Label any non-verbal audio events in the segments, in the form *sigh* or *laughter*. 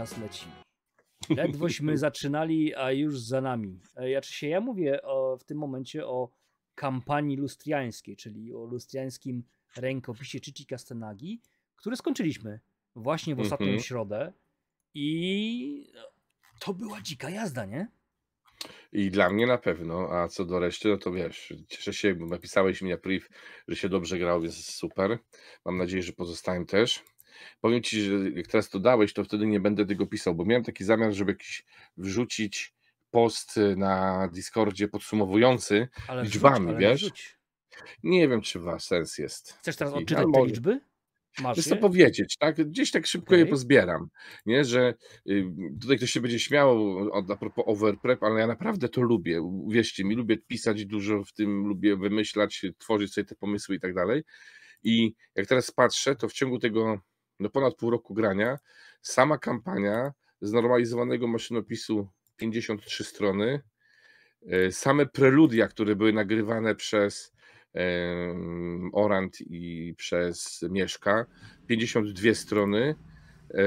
czas leci. Ledwośmy *laughs* zaczynali, a już za nami. E, ja, czy się ja mówię o, w tym momencie o kampanii lustriańskiej, czyli o lustriańskim rękopisie Cici Castanagi, który skończyliśmy właśnie w mhm. ostatnią mm -hmm. środę i e, to była dzika jazda, nie? I dla mnie na pewno, a co do reszty, no to wiesz, cieszę się, bo napisałeś mi na priv, że się dobrze grał, więc super. Mam nadzieję, że pozostałem też. Powiem ci, że jak teraz to dałeś, to wtedy nie będę tego pisał, bo miałem taki zamiar, żeby jakiś wrzucić post y, na Discordzie podsumowujący ale liczbami, wrzuć, wiesz? Wrzuć. Nie wiem, czy ma sens jest. Chcesz teraz odczytać te liczby? Chcę to powiedzieć, tak? Gdzieś tak szybko okay. je pozbieram, nie? Że y, tutaj ktoś się będzie śmiał a propos overprep, ale ja naprawdę to lubię, uwierzcie mi, lubię pisać dużo w tym, lubię wymyślać, tworzyć sobie te pomysły i tak dalej. I jak teraz patrzę, to w ciągu tego no ponad pół roku grania, sama kampania znormalizowanego maszynopisu 53 strony, e, same preludia, które były nagrywane przez Orant i przez Mieszka, 52 strony, e,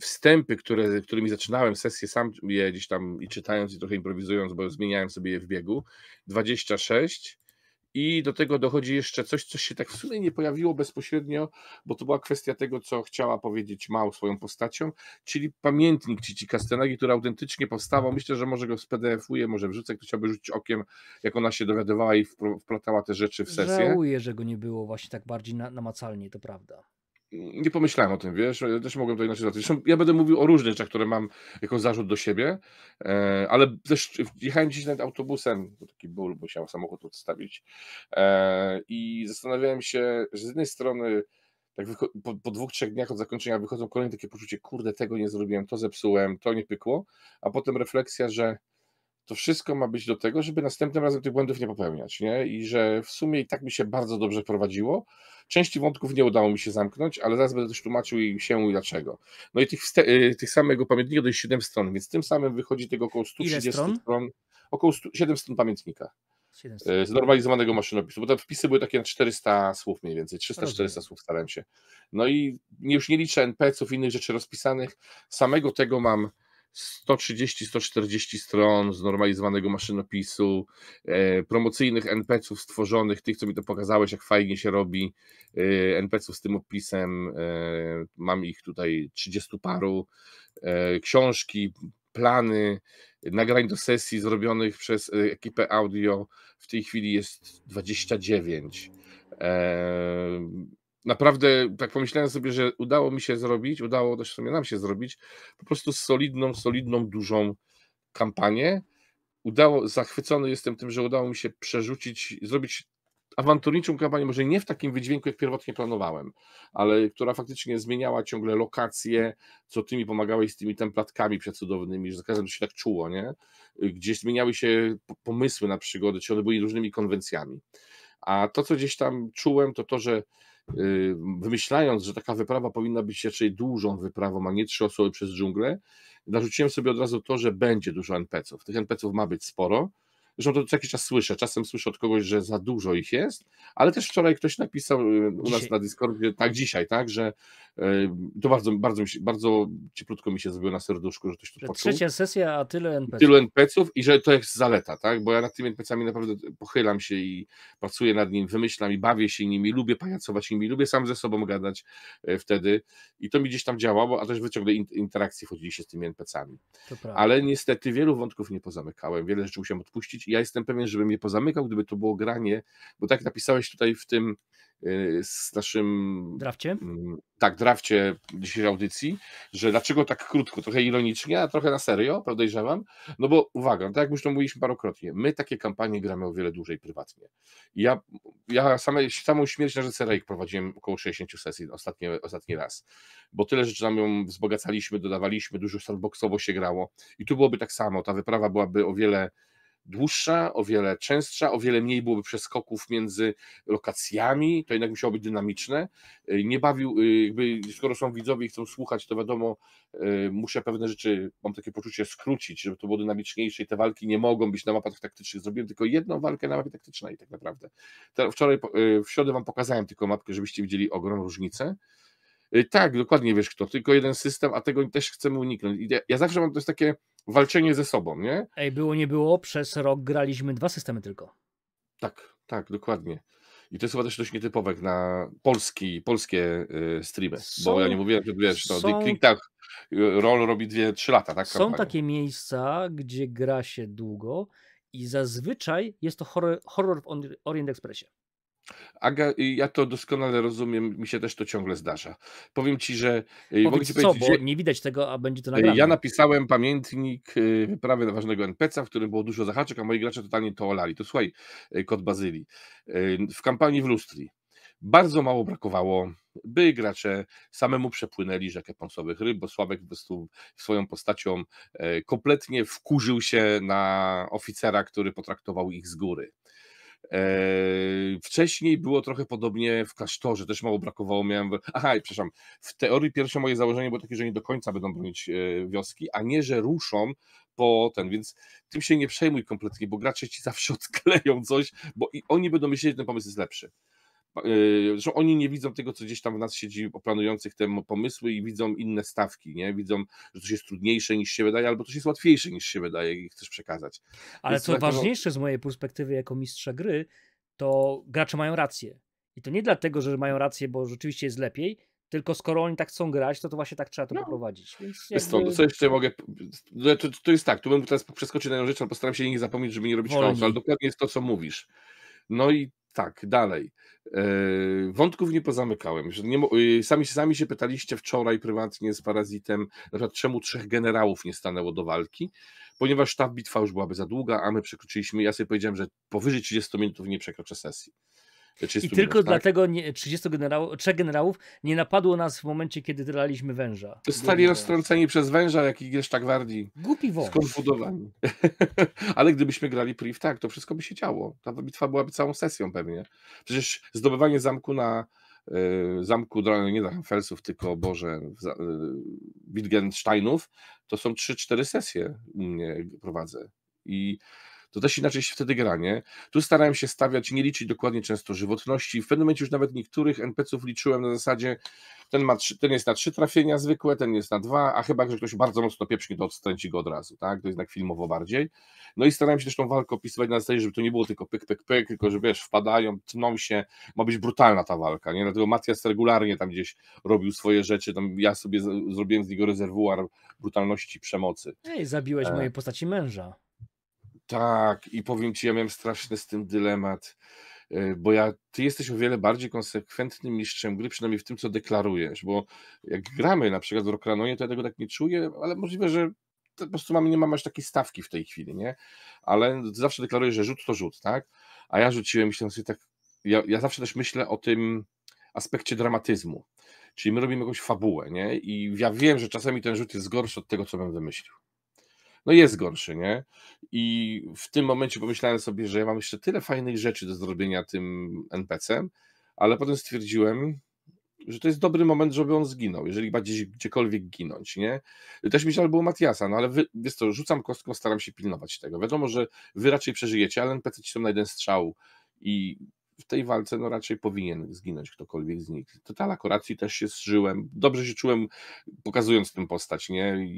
wstępy, które, którymi zaczynałem sesję, sam je gdzieś tam i czytając i trochę improwizując, bo zmieniałem sobie je w biegu, 26, i do tego dochodzi jeszcze coś, co się tak w sumie nie pojawiło bezpośrednio, bo to była kwestia tego, co chciała powiedzieć Mał swoją postacią, czyli pamiętnik Cici Castanagi, który autentycznie powstawał. Myślę, że może go pdf uję może wrzucę, ktoś chciałby rzucić okiem, jak ona się dowiadywała i wplatała te rzeczy w sesję. Żałuję, że go nie było właśnie tak bardziej namacalnie, to prawda nie pomyślałem o tym, wiesz, też mogłem to inaczej zrobić. Zresztą ja będę mówił o różnych rzeczach, które mam jako zarzut do siebie, e, ale też jechałem dziś nawet autobusem, to taki ból, bo musiałem samochód odstawić e, i zastanawiałem się, że z jednej strony tak po, po, dwóch, trzech dniach od zakończenia wychodzą kolejne takie poczucie, kurde, tego nie zrobiłem, to zepsułem, to nie pykło, a potem refleksja, że to wszystko ma być do tego, żeby następnym razem tych błędów nie popełniać, nie? I że w sumie i tak mi się bardzo dobrze prowadziło. Części wątków nie udało mi się zamknąć, ale zaraz będę też tłumaczył się i dlaczego. No i tych, y, tych samego pamiętnika to 7 stron, więc tym samym wychodzi tego około 130 stron? stron, około 100, 7 stron pamiętnika. 700. Y, znormalizowanego maszynopisu, bo te wpisy były takie na 400 słów mniej więcej, 300-400 słów starałem się. No i już nie liczę NPC-ów, innych rzeczy rozpisanych, samego tego mam 130-140 stron znormalizowanego maszynopisu, e, promocyjnych NPC-ów stworzonych, tych, co mi to pokazałeś, jak fajnie się robi, e, NPC-ów z tym opisem, e, mam ich tutaj 30 paru, książki, plany, nagrań do sesji zrobionych przez ekipę audio, w tej chwili jest 29 naprawdę tak pomyślałem sobie, że udało mi się zrobić, udało też sobie nam się zrobić po prostu solidną, solidną, dużą kampanię. Udało, zachwycony jestem tym, że udało mi się przerzucić, zrobić awanturniczą kampanię, może nie w takim wydźwięku, jak pierwotnie planowałem, ale która faktycznie zmieniała ciągle lokacje, co ty mi pomagałeś z tymi templatkami przecudownymi, że za każdym się tak czuło, nie? Gdzieś zmieniały się pomysły na przygody, czy one były różnymi konwencjami. A to, co gdzieś tam czułem, to to, że Y, wymyślając, że taka wyprawa powinna być raczej dużą wyprawą, a nie trzy osoby przez dżunglę, narzuciłem sobie od razu to, że będzie dużo NPC-ów. Tych NPC-ów ma być sporo, Zresztą to co jakiś czas słyszę. Czasem słyszę od kogoś, że za dużo ich jest, ale też wczoraj ktoś napisał y, u dzisiaj. nas na Discordzie, tak dzisiaj, tak, że y, to bardzo, bardzo, bardzo cieplutko mi się zrobiło na serduszku, że ktoś to że poczuł. Trzecia sesja, a tyle NPC-ów. Tylu NPC-ów i że to jest zaleta, tak, bo ja nad tymi NPC-ami naprawdę pochylam się i pracuję nad nim, wymyślam i bawię się nimi, lubię pajacować nimi, lubię sam ze sobą gadać y, wtedy i to mi gdzieś tam działało, a też wyciągnę interakcje wchodzili się z tymi NPC-ami. Ale niestety wielu wątków nie pozamykałem, wiele rzeczy musiałem odpuścić ja jestem pewien, żebym je pozamykał, gdyby to było granie, bo tak napisałeś tutaj w tym e, z naszym drafcie? Mm, tak, drafcie dzisiejszej audycji, że dlaczego tak krótko, trochę ironicznie, a trochę na serio, podejrzewam. No bo uwaga, no tak jak już to mówiliśmy parokrotnie, my takie kampanie gramy o wiele dłużej prywatnie. Ja, ja same, samą śmierć na rzece Rejk prowadziłem około 60 sesji ostatnie ostatni raz, bo tyle rzeczy nam ją wzbogacaliśmy, dodawaliśmy, dużo sandboxowo się grało i tu byłoby tak samo, ta wyprawa byłaby o wiele dłuższa, o wiele częstsza, o wiele mniej byłoby przeskoków między lokacjami, to jednak musiało być dynamiczne. Y, nie bawił, y, jakby, skoro są widzowie i chcą słuchać, to wiadomo, y, muszę pewne rzeczy, mam takie poczucie, skrócić, żeby to było dynamiczniejsze i te walki nie mogą być na mapach taktycznych. Zrobiłem tylko jedną walkę na mapie taktycznej tak naprawdę. Wczoraj, w środę wam pokazałem tylko mapkę, żebyście widzieli ogrom różnicę. Y, tak, dokładnie wiesz kto, tylko jeden system, a tego też chcemy uniknąć. Ja, ja zawsze mam to jest takie walczenie ze sobą, nie? Ej, było nie było, przez rok graliśmy dwa systemy tylko. Tak, tak, dokładnie. I to jest chyba też dość nietypowe na polski, polskie y, streamy, są, bo ja nie mówiłem, że wiesz, to. tak, rol robi 2-3 lata. Tak, są kampanię. takie miejsca, gdzie gra się długo i zazwyczaj jest to horror, horror w Orient Expressie. Aga, y, ja to doskonale rozumiem, mi się też to ciągle zdarza. Powiem ci, że. Y, mogę ci co, powiedzieć, bo nie widać tego, a będzie to y, nagrane. Ja napisałem pamiętnik wyprawy na ważnego NPC, w którym było dużo zahaczek, a moi gracze totalnie to olali. To słuchaj, kod Bazylii. W kampanii w Lustri bardzo mało brakowało, by gracze samemu przepłynęli rzekę pąsowych ryb, bo Sławek po prostu swoją postacią kompletnie wkurzył się na oficera, który potraktował ich z góry. Eee, wcześniej było trochę podobnie w klasztorze, też mało brakowało. Miałem. Aha, przepraszam. W teorii pierwsze moje założenie było takie, że nie do końca będą bronić e, wioski, a nie, że ruszą po ten, więc tym się nie przejmuj kompletnie, bo gracze ci zawsze *laughs* odkleją coś, bo i oni będą myśleć, że ten pomysł jest lepszy że y, oni nie widzą tego, co gdzieś tam w nas siedzi planujących te pomysły i widzą inne stawki, nie? Widzą, że coś jest trudniejsze niż się wydaje, albo coś jest łatwiejsze niż się wydaje i chcesz przekazać. Ale Więc co ważniejsze z mojej perspektywy jako mistrza gry, to gracze mają rację. I to nie dlatego, że mają rację, bo rzeczywiście jest lepiej, tylko skoro oni tak chcą grać, to to właśnie tak trzeba to no. poprowadzić. Więc jakby... Stąd, no co jeszcze mogę. No to, to, jest tak, tu bym teraz przeskoczył na jedną rzecz, ale postaram się nie zapomnieć, żeby nie robić Wolni. ale dokładnie jest to, co mówisz. No i tak, dalej. E, wątków nie pozamykałem. Y, sami, sami się pytaliście wczoraj prywatnie z Parazitem, na czemu trzech generałów nie stanęło do walki, ponieważ ta bitwa już byłaby za długa, a my przekroczyliśmy, ja sobie powiedziałem, że powyżej 30 minut nie przekroczę sesji. I tylko minut, tak? dlatego nie, 30 generał, trzech generałów nie napadło nas w momencie, kiedy draliśmy węża. Stali roztrąceni przez węża, jak i Gieszcza Gwardii. Głupi wąż. Skonfudowani. *laughs* Ale gdybyśmy grali priv, tak, to wszystko by się działo. Ta bitwa byłaby całą sesją pewnie. Przecież zdobywanie zamku na e, zamku zamku, nie na Felsów, tylko Boże, e, Wittgensteinów, to są 3-4 sesje u mnie prowadzę. I to też inaczej się wtedy granie. Tu starałem się stawiać, nie liczyć dokładnie często żywotności. W pewnym momencie już nawet niektórych NPC-ów liczyłem na zasadzie, ten, ma trzy, ten jest na trzy trafienia zwykłe, ten jest na dwa, a chyba, że ktoś bardzo mocno pieprznie, to odstręci go od razu, tak? To jest tak filmowo bardziej. No i starałem się też tą walkę opisywać na zasadzie, żeby to nie było tylko pyk, pyk, pyk, tylko że wiesz, wpadają, tną się, ma być brutalna ta walka, nie? Dlatego Matias regularnie tam gdzieś robił swoje rzeczy, tam ja sobie zrobiłem z niego rezerwuar brutalności przemocy. Ej, zabiłeś e... mojej postaci męża. Tak, i powiem ci, ja miałem straszny z tym dylemat, e, bo ja, ty jesteś o wiele bardziej konsekwentnym mistrzem gry, przynajmniej w tym, co deklarujesz, bo jak gramy na przykład w Rokranonie, to ja tego tak nie czuję, ale możliwe, że po prostu mamy, nie mam aż takiej stawki w tej chwili, nie? Ale zawsze deklaruję, że rzut to rzut, tak? A ja rzuciłem, myślę sobie tak, ja, ja zawsze też myślę o tym aspekcie dramatyzmu, czyli my robimy jakąś fabułę, nie? I ja wiem, że czasami ten rzut jest gorszy od tego, co bym wymyślił no jest gorszy, nie? I w tym momencie pomyślałem sobie, że ja mam jeszcze tyle fajnych rzeczy do zrobienia tym NPC-em, ale potem stwierdziłem, że to jest dobry moment, żeby on zginął, jeżeli ma gdzieś, gdziekolwiek ginąć, nie? Też myślałem, było Matiasa, no ale wy, wiesz co, rzucam kostką, staram się pilnować tego. Wiadomo, że wy raczej przeżyjecie, ale NPC ci są na jeden strzał i w tej walce no raczej powinien zginąć ktokolwiek z nich. Total akoracji też się zżyłem. Dobrze się czułem pokazując tę postać, nie?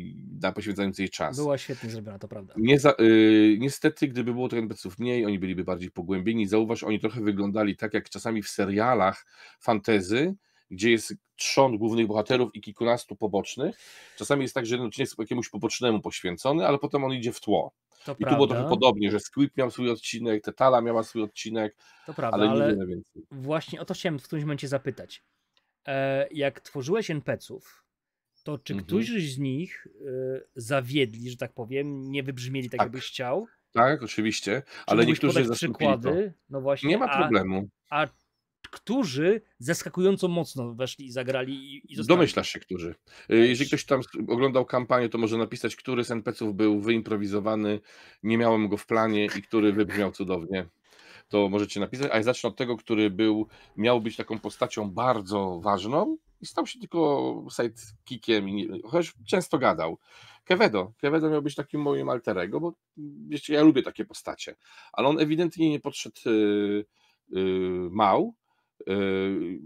Na poświęcając jej czas. Była świetnie zrobiona, to prawda. Nie za, y, niestety, gdyby było tych npc mniej, oni byliby bardziej pogłębieni. Zauważ, oni trochę wyglądali tak, jak czasami w serialach fantezy, gdzie jest trzon głównych bohaterów i kilkunastu pobocznych. Czasami jest tak, że jeden odcinek jest jakiemuś pobocznemu poświęcony, ale potem on idzie w tło. To I prawda. tu było trochę podobnie, że Squid miał swój odcinek, Tetala miała swój odcinek, to prawda, ale nie wiele więcej. Właśnie o to chciałem w którymś momencie zapytać. E, jak tworzyłeś NPC-ów, to czy mhm. któryś z nich e, zawiedli, że tak powiem, nie wybrzmieli tak, tak. jakbyś chciał? Tak, oczywiście, ale niektórzy zastąpili przykłady? To. No właśnie, Nie ma a, problemu. A którzy zaskakująco mocno weszli i zagrali i, i zostali. Domyślasz się, którzy. Y, jeżeli ktoś tam oglądał kampanię, to może napisać, który z NPC-ów był wyimprowizowany, nie miałem go w planie i który wybrzmiał cudownie to możecie napisać. A ja zacznę od tego, który był, miał być taką postacią bardzo ważną i stał się tylko sidekickiem, chociaż często gadał. Kevedo. Kevedo miał być takim moim alterego, bo wiecie, ja lubię takie postacie, ale on ewidentnie nie podszedł yy, yy, mał, Y,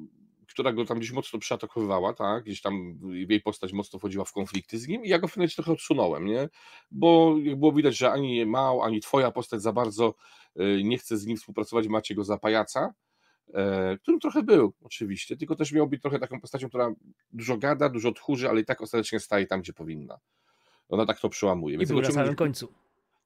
która go tam gdzieś mocno przyatakowywała, tak? Gdzieś tam jej postać mocno wchodziła w konflikty z nim i ja go w pewnym trochę odsunąłem, nie? Bo jak było widać, że ani Mał, ani twoja postać za bardzo y, nie chce z nim współpracować, macie go za pajaca, e, którym trochę był oczywiście, tylko też miał być trochę taką postacią, która dużo gada, dużo tchórzy, ale i tak ostatecznie staje tam, gdzie powinna. Ona tak to przełamuje. Więc I był na samym końcu.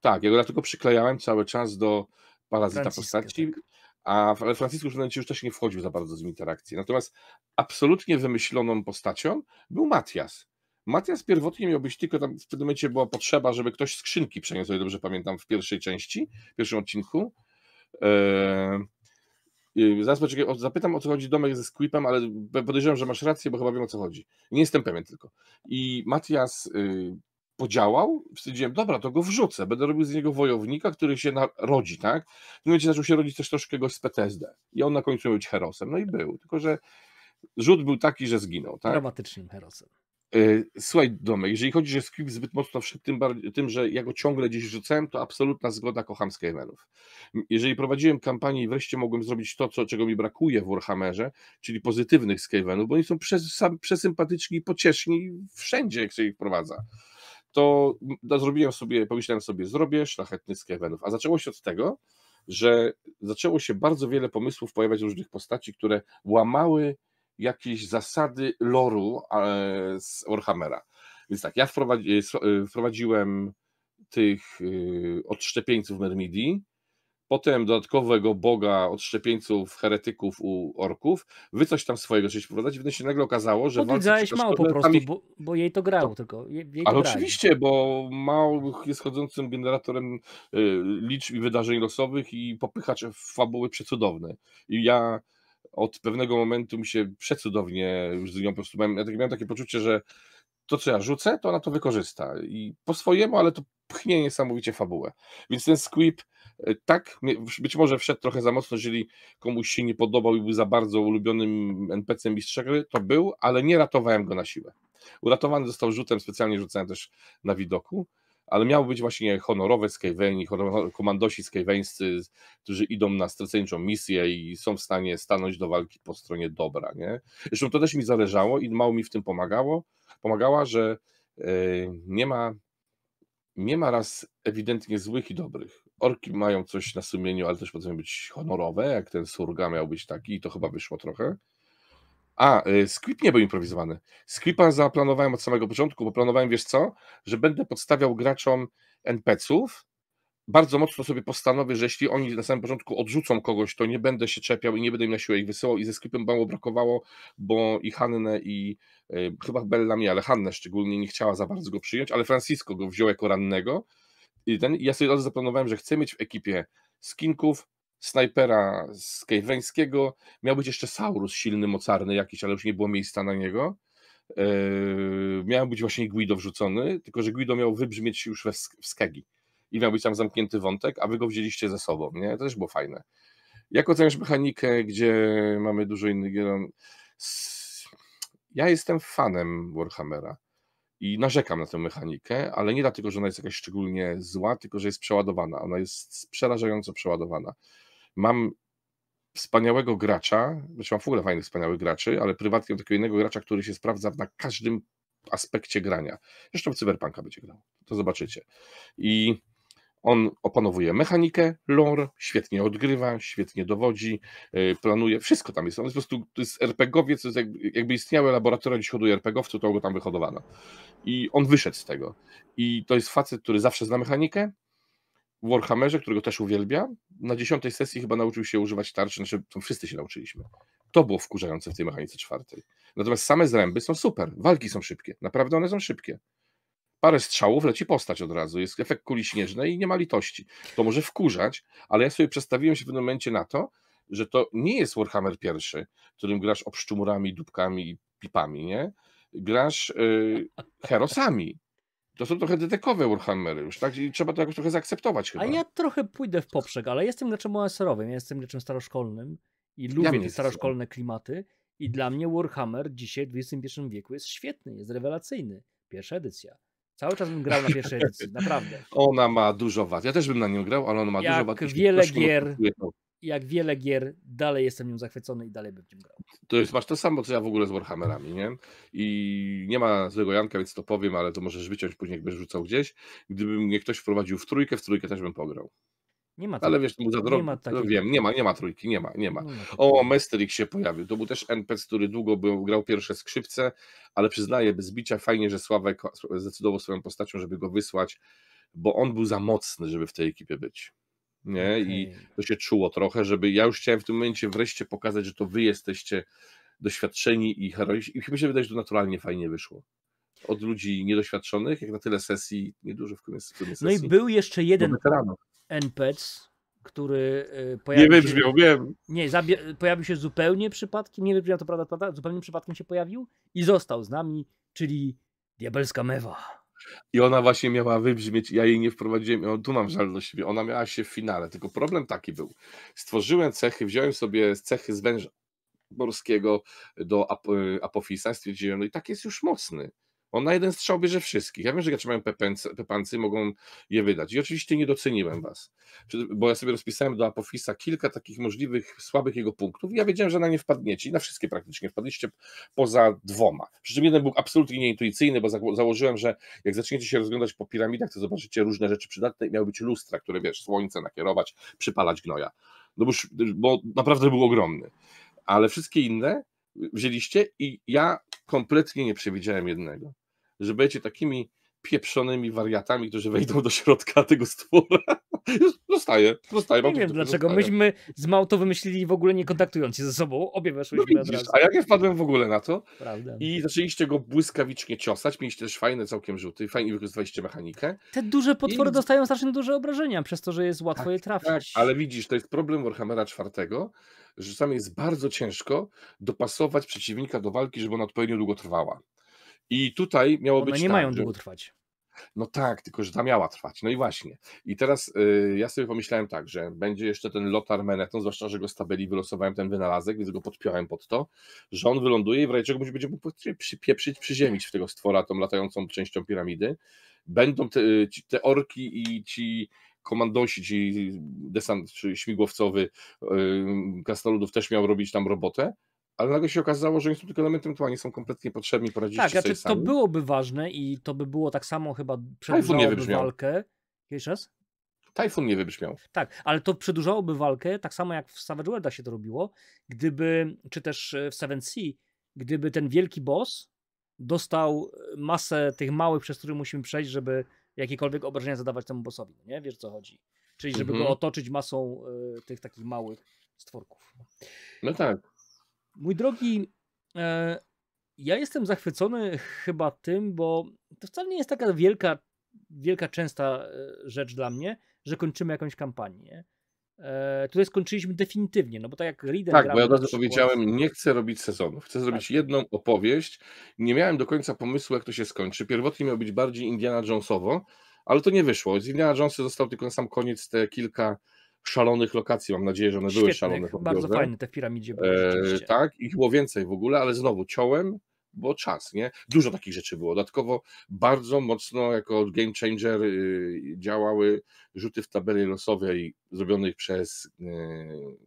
Tak, ja go tylko przyklejałem cały czas do parazyta postaci. Tak a Francisco momencie już też nie wchodził za bardzo z interakcji. interakcję. Natomiast absolutnie wymyśloną postacią był Matias. Matias pierwotnie miał być tylko tam, w pewnym momencie była potrzeba, żeby ktoś skrzynki przeniósł, dobrze pamiętam, w pierwszej części, w pierwszym odcinku. Eee, zaraz poczekaj, o, zapytam o co chodzi domek ze Squipem, ale podejrzewam, że masz rację, bo chyba wiem o co chodzi. Nie jestem pewien tylko. I Matias y, podziałał, stwierdziłem, dobra, to go wrzucę, będę robił z niego wojownika, który się rodzi, tak? W momencie zaczął się rodzić też troszkę z PTSD i on na końcu miał być herosem, no i był, tylko że rzut był taki, że zginął, tak? Dramatycznym herosem. Y, słuchaj, Domek, jeżeli chodzi o Script zbyt mocno wszedł tym, tym, że ja go ciągle gdzieś rzucałem, to absolutna zgoda kocham Skymenów. Jeżeli prowadziłem kampanię i wreszcie mogłem zrobić to, co, czego mi brakuje w Warhammerze, czyli pozytywnych Skymenów, bo oni są przesympatyczni i pocieszni wszędzie, jak się ich prowadza to zrobiłem sobie, pomyślałem sobie, zrobię szlachetny z A zaczęło się od tego, że zaczęło się bardzo wiele pomysłów pojawiać różnych postaci, które łamały jakieś zasady loru e, z Warhammera. Więc tak, ja wprowadzi, e, e, wprowadziłem tych odszczepieńców Mermidii, potem dodatkowego boga odszczepieńców, heretyków u orków, wy coś tam swojego chcieliście wprowadzać, więc się nagle okazało, że... Podwiedzałeś mało po prostu, bo, bo, jej to grało to... tylko. Jej, jej Ale grali. oczywiście, bo mało jest chodzącym generatorem y, liczb i wydarzeń losowych i popychacze fabuły przecudowne I ja od pewnego momentu mi się przecudownie już z nią po prostu miałem, ja miałem takie poczucie, że to, co ja rzucę, to ona to wykorzysta. I po swojemu, ale to pchnie niesamowicie fabułę. Więc ten squib tak, być może wszedł trochę za mocno, jeżeli komuś się nie podobał i był za bardzo ulubionym NPC-em mistrza gry, to był, ale nie ratowałem go na siłę. Uratowany został rzutem, specjalnie rzucałem też na widoku, ale miał być właśnie honorowe Skaveni, honor, komandosi którzy idą na straceńczą misję i są w stanie stanąć do walki po stronie dobra, nie? Zresztą to też mi zależało i mało mi w tym pomagało, pomagała, że yy, nie ma nie ma raz ewidentnie złych i dobrych orki mają coś na sumieniu, ale też powinny być honorowe, jak ten Surga miał być taki i to chyba wyszło trochę. A, y, script nie był improwizowany. Scripta zaplanowałem od samego początku, bo planowałem, wiesz co, że będę podstawiał graczom NPC-ów. Bardzo mocno sobie postanowię, że jeśli oni na samym początku odrzucą kogoś, to nie będę się czepiał i nie będę im na siłę ich wysyłał i ze scriptem mało brakowało, bo i Hannę i y, chyba Bella ale Hannę szczególnie nie chciała za bardzo go przyjąć, ale Francisco go wziął jako rannego i ten, ja sobie od razu zaplanowałem, że chcę mieć w ekipie skinków, snajpera z Kejweńskiego, miał być jeszcze Saurus silny, mocarny jakiś, ale już nie było miejsca na niego. Yy, miał być właśnie Guido wrzucony, tylko że Guido miał wybrzmieć już we, w Skegi i miał być tam zamknięty wątek, a wy go wzięliście ze sobą, nie? To też było fajne. Jak oceniasz mechanikę, gdzie mamy dużo innych Ja jestem fanem Warhammera. I narzekam na tę mechanikę, ale nie dlatego, że ona jest jakaś szczególnie zła, tylko że jest przeładowana. Ona jest przerażająco przeładowana. Mam wspaniałego gracza, znaczy mam w ogóle fajnych, wspaniałych graczy, ale prywatnie takiego innego gracza, który się sprawdza na każdym aspekcie grania. Zresztą w Cyberpunka będzie grał, to zobaczycie. I on opanowuje mechanikę, lore, świetnie odgrywa, świetnie dowodzi, y, planuje, wszystko tam jest. On jest po prostu, to jest RPGowiec, jakby, istniały laboratoria, gdzie hoduje RPGowców, to go tam wyhodowano. I on wyszedł z tego. I to jest facet, który zawsze zna mechanikę, w Warhammerze, którego też uwielbia. Na dziesiątej sesji chyba nauczył się używać tarczy, znaczy wszyscy się nauczyliśmy. To było wkurzające w tej mechanice czwartej. Natomiast same zręby są super, walki są szybkie, naprawdę one są szybkie parę strzałów leci postać od razu, jest efekt kuli śnieżnej i nie ma litości. To może wkurzać, ale ja sobie przestawiłem się w pewnym momencie na to, że to nie jest Warhammer pierwszy, którym grasz obszczumurami, dupkami i pipami, nie? Grasz yy, herosami. To są trochę detekowe Warhammery już, tak? I trzeba to jakoś trochę zaakceptować chyba. A ja trochę pójdę w poprzek, ale jestem leczem OSR-owym, ja jestem leczem staroszkolnym i lubię ja te staroszkolne klimaty i dla mnie Warhammer dzisiaj w XXI wieku jest świetny, jest rewelacyjny. Pierwsza edycja. Cały czas bym grał na pierwszej edycji, *laughs* naprawdę. Ona ma dużo wad. Ja też bym na nią grał, ale ona ma jak dużo wad. Jak wiele gier, jak wiele gier, dalej jestem nią zachwycony i dalej bym grał. To jest, masz to samo, co ja w ogóle z Warhammerami, nie? I nie ma złego Janka, więc to powiem, ale to możesz wyciąć później, jakbyś rzucał gdzieś. Gdyby mnie ktoś wprowadził w trójkę, w trójkę też bym pograł. Nie ma Ale tak- wiesz, był za drogi. Nie ma no takiej... Wiem, nie ma, nie ma trójki, nie ma, nie ma. O, Mesterik się pojawił. To był też NPC, który długo był, grał pierwsze skrzypce, ale przyznaję, bez bicia fajnie, że Sławek zdecydował swoją postacią, żeby go wysłać, bo on był za mocny, żeby w tej ekipie być. Nie? Okay. I to się czuło trochę, żeby ja już chciałem w tym momencie wreszcie pokazać, że to wy jesteście doświadczeni i heroiczni. I mi się wydaje, że to naturalnie fajnie wyszło od ludzi niedoświadczonych, jak na tyle sesji, niedużo w koniec, w sesji. No i był jeszcze jeden, NPC, który y, pojawił się Nie wybrzmiał, wiem. Nie, pojawił się zupełnie przypadkiem, nie wybrzmiał to prawda, prawda, zupełnie przypadkiem się pojawił i został z nami, czyli diabelska mewa. I ona właśnie miała wybrzmieć, ja jej nie wprowadziłem, ja tu mam żal do siebie, ona miała się w finale, tylko problem taki był, stworzyłem cechy, wziąłem sobie cechy z węża morskiego do ap y, Apofisa, stwierdziłem, no i tak jest już mocny, on na jeden strzał bierze wszystkich. Ja wiem, że gracze mają pepancy, mogą je wydać. I oczywiście nie doceniłem mhm. was, bo ja sobie rozpisałem do Apofisa kilka takich możliwych, słabych jego punktów i ja wiedziałem, że na nie wpadniecie. I na wszystkie praktycznie wpadliście poza dwoma. Przy czym jeden był absolutnie nieintuicyjny, bo założyłem, że jak zaczniecie się rozglądać po piramidach, to zobaczycie różne rzeczy przydatne i miały być lustra, które wiesz, słońce nakierować, przypalać gnoja. No bo, bo naprawdę był ogromny. Ale wszystkie inne wzięliście i ja kompletnie nie przewidziałem jednego, że będziecie takimi pieprzonymi wariatami, którzy wejdą do środka tego stwora. Zostaje, zostaje. Nie wiem dlaczego. Myśmy z Małto wymyślili w ogóle nie kontaktując się ze sobą, obie weszłyśmy no widzisz, A ja nie wpadłem w ogóle na to. Prawda. I zaczęliście go błyskawicznie ciosać. Mieliście też fajne całkiem rzuty, fajnie wykorzystywaliście mechanikę. Te duże potwory I... dostają strasznie duże obrażenia, przez to, że jest łatwo tak, je tak, trafić. Tak, ale widzisz, to jest problem Warhammera czwartego, że czasami jest bardzo ciężko dopasować przeciwnika do walki, żeby ona odpowiednio długo trwała. I tutaj miało One no nie tak, mają że... długo trwać. No tak, tylko że ta miała trwać. No i właśnie. I teraz y, ja sobie pomyślałem tak, że będzie jeszcze ten Lotar Meneton, zwłaszcza, że go z tabeli wylosowałem ten wynalazek, więc go podpiąłem pod to, że on wyląduje i w razie czego będzie mógł przypieprzyć, przyziemić w tego stwora tą latającą częścią piramidy. Będą te, y, te orki i ci komandosi, ci desant czy śmigłowcowy y, też miał robić tam robotę ale nagle się okazało, że nie są tylko elementem tła, nie są kompletnie potrzebni, poradzili tak, sobie znaczy, sami. to byłoby ważne i to by było tak samo chyba przedłużałoby walkę. Jeszcze raz? Tajfun nie wybrzmiał. Tak, ale to przedłużałoby walkę, tak samo jak w Savage Worlda się to robiło, gdyby, czy też e, w Seven Sea, gdyby ten wielki boss dostał e, masę tych małych, przez które musimy przejść, żeby jakiekolwiek obrażenia zadawać temu bossowi, no nie? Wiesz, co chodzi. Czyli żeby go mhm. otoczyć masą y, tych takich małych stworków. No tak. Mój drogi, e, ja jestem zachwycony chyba tym, bo to wcale nie jest taka wielka, wielka częsta e, rzecz dla mnie, że kończymy jakąś kampanię. E, tutaj skończyliśmy definitywnie, no bo tak jak Reader Tak, bo ja od razu powiedziałem, nie chcę robić sezonów, chcę zrobić tak. jedną opowieść. Nie miałem do końca pomysłu, jak to się skończy. Pierwotnie miał być bardziej Indiana Jonesowo, ale to nie wyszło. Z Indiana Jonesa został tylko na sam koniec te kilka szalonych lokacji. Mam nadzieję, że one były szalone. Bardzo fajne te w piramidzie były. E, tak, ich było więcej w ogóle, ale znowu ciąłem, bo czas, nie? Dużo takich rzeczy było. Dodatkowo bardzo mocno jako game changer y, działały rzuty w tabeli losowej zrobionych przez y,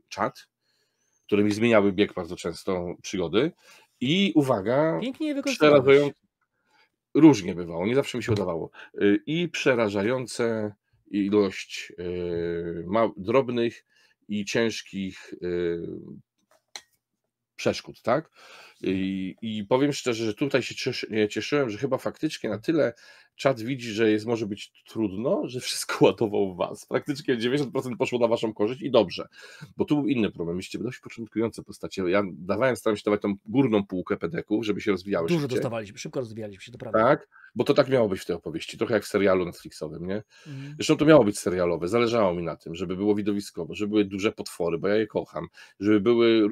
czat, którymi zmieniały bieg bardzo często przygody. I uwaga, Pięknie przerażające. Różnie bywało, nie zawsze mi się udawało. Y, I przerażające ilość e, drobnych i ciężkich e, przeszkód, tak? I, I, powiem szczerze, że tutaj się cieszy, cieszyłem, że chyba faktycznie na tyle czat widzi, że jest może być trudno, że wszystko *laughs* ładował w was. Praktycznie 90% poszło na waszą korzyść i dobrze. Bo tu był inny problem. Mieliście dość początkujące postacie. Ja dawałem, staram się dawać tą górną półkę pedeków, żeby się rozwijały. Dużo szybciej. dostawaliśmy, szybko rozwijaliśmy się, to prawda. Tak, bo to tak miało być w tej opowieści, trochę jak w serialu Netflixowym, nie? Mhm. Zresztą to miało być serialowe, zależało mi na tym, żeby było widowiskowo, żeby były duże potwory, bo ja je kocham, żeby były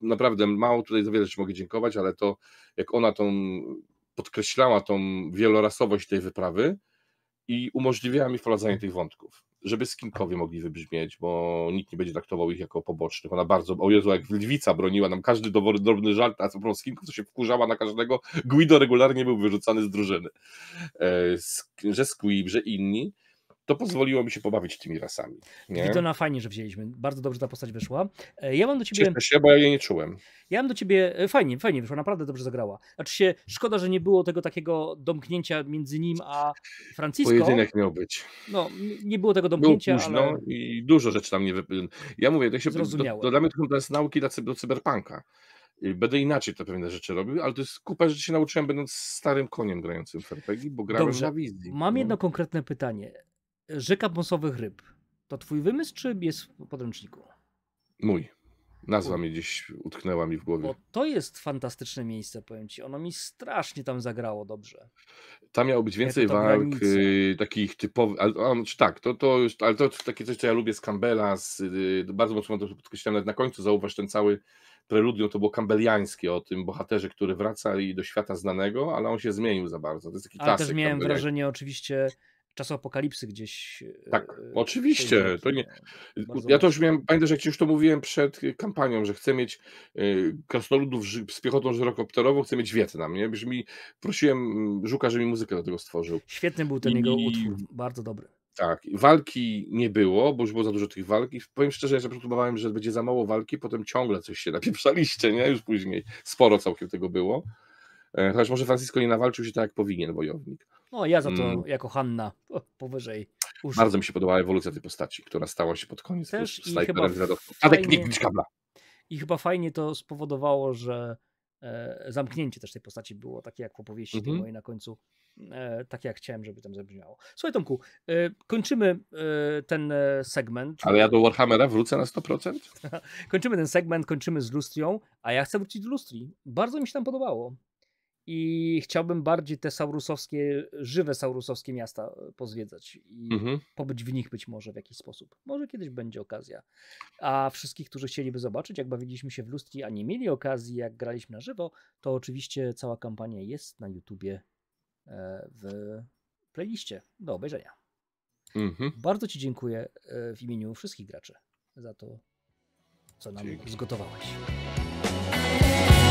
naprawdę mało tutaj za wiele rzeczy mogę dziękować, ale to jak ona tą podkreślała tą wielorasowość tej wyprawy i umożliwiała mi wprowadzanie tych wątków, żeby skinkowie mogli wybrzmieć, bo nikt nie będzie traktował ich jako pobocznych. Ona bardzo, o Jezu, jak Lwica broniła nam każdy drobny żart, a co skinków, to się wkurzała na każdego. Guido regularnie był wyrzucany z drużyny. E, że Squib, że inni to pozwoliło mi się pobawić tymi rasami. to na fajnie, że wzięliśmy. Bardzo dobrze ta postać wyszła. E, ja mam do ciebie... Cieszę się, bo ja jej nie czułem. Ja mam do ciebie... E, fajnie, fajnie wyszła, naprawdę dobrze zagrała. Znaczy się, szkoda, że nie było tego takiego domknięcia między nim a Francisco. Pojedynek miał być. No, nie było tego domknięcia, Był późno ale... i dużo rzeczy tam nie... Ja mówię, jak się Zrozumiałe. dodamy trochę teraz nauki do cyberpunka. Będę inaczej te pewne rzeczy robił, ale to jest kupa rzeczy się nauczyłem będąc starym koniem grającym w RPG, bo grałem Dobrze. na wizji. Mam jedno konkretne pytanie. Rzeka bąsowych ryb. To twój wymysł, czy jest w podręczniku? Mój. Nazwa mi gdzieś utknęła mi w głowie. Bo to jest fantastyczne miejsce, powiem ci. Ono mi strasznie tam zagrało dobrze. Tam miało być więcej walk y, takich typowych, ale, a, tak, to, to już, ale to takie coś, co ja lubię z Campbella, z, y, bardzo mocno to podkreślam, nawet na końcu zauważ ten cały preludium, to było kambeliańskie o tym bohaterze, który wraca i do świata znanego, ale on się zmienił za bardzo. To jest taki ale klasyk też miałem wrażenie oczywiście czasu apokalipsy gdzieś. E, tak, oczywiście. to nie, no, ja to już miałem, pamiętasz, jak ci już to mówiłem przed kampanią, że chcę mieć e, krasnoludów z piechotą żyrokopterową, chcę mieć Wietnam, nie? Mi, prosiłem mm, Żuka, żeby mi muzykę do tego stworzył. Świetny był ten I, jego utwór, bardzo dobry. Tak, walki nie było, bo już było za dużo tych walk i powiem szczerze, ja zaproponowałem, próbowałem, że będzie za mało walki, potem ciągle coś się napieprzaliście, nie? Już później sporo całkiem tego było. E, chociaż może Francisco nie nawalczył się tak jak powinien wojownik. No ja za to mm. jako Hanna powyżej. Uszy. Bardzo mi się podobała ewolucja tej postaci, która stała się pod koniec Też i chyba kabla. I chyba fajnie to spowodowało, że e, zamknięcie też tej postaci było takie jak w opowieści mm -hmm. tej mhm. mojej na końcu. E, tak jak chciałem, żeby tam zabrzmiało. Słuchaj Tomku, e, kończymy e, ten e, segment. Ale ja do Warhammera wrócę na 100%? *laughs* kończymy ten segment, kończymy z lustrią, a ja chcę wrócić do lustri. Bardzo mi się tam podobało i chciałbym bardziej te saurusowskie, żywe saurusowskie miasta e, pozwiedzać i mhm. pobyć w nich być może w jakiś sposób. Może kiedyś będzie okazja. A wszystkich, którzy chcieliby zobaczyć, jak bawiliśmy się w lustri, a nie mieli okazji, jak graliśmy na żywo, to oczywiście cała kampania jest na YouTubie e, w playliście do obejrzenia. Mhm. Bardzo Ci dziękuję e, w imieniu wszystkich graczy za to, co nam Dzięki. zgotowałeś.